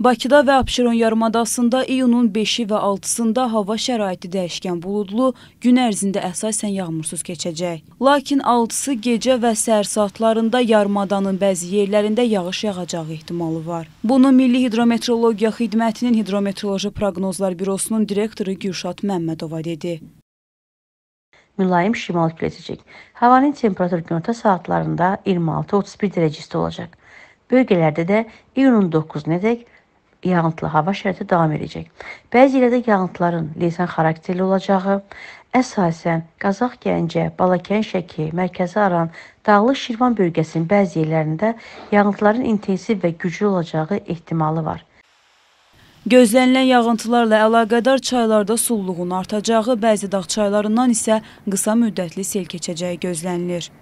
Bakıda və Abşeron yarımadasında iyunun 5-i və 6-sında hava şəraiti dəyişkən buludlu, gün ərzində əsasən yağmursuz keçəcək. Lakin 6-sı gecə və səhər saatlarında yarımadanın bəzi yerlərində yağış yağacağı ehtimalı var. Bunu Milli Hidrometeorologiya Xidmətinin Hidrometeoroloji Proqnozlar Bürosunun direktoru Gürşad Məmmədova dedi mülayim şimal küləsəcək. Havanın temperaturu günorta saatlarında 26-31 dərəcə isti olacaq. Bölgələrdə də iyunun 9-nadək yağıntılı hava şəraiti davam edəcək. Bəzi yerlərdə yağıntıların leysan xarakterli olacağı, əsasən Qazax Gəncə, Balakən Şəki, Mərkəzi Aran, Dağlıq Şirvan bölgəsinin bəzi yerlərində yağıntıların intensiv və güclü olacağı ehtimalı var. Gözlənilən yağıntılarla əlaqədar çaylarda sulluğun artacağı, bəzi dağ çaylarından isə qısa müddətli sel keçəcəyi gözlənilir.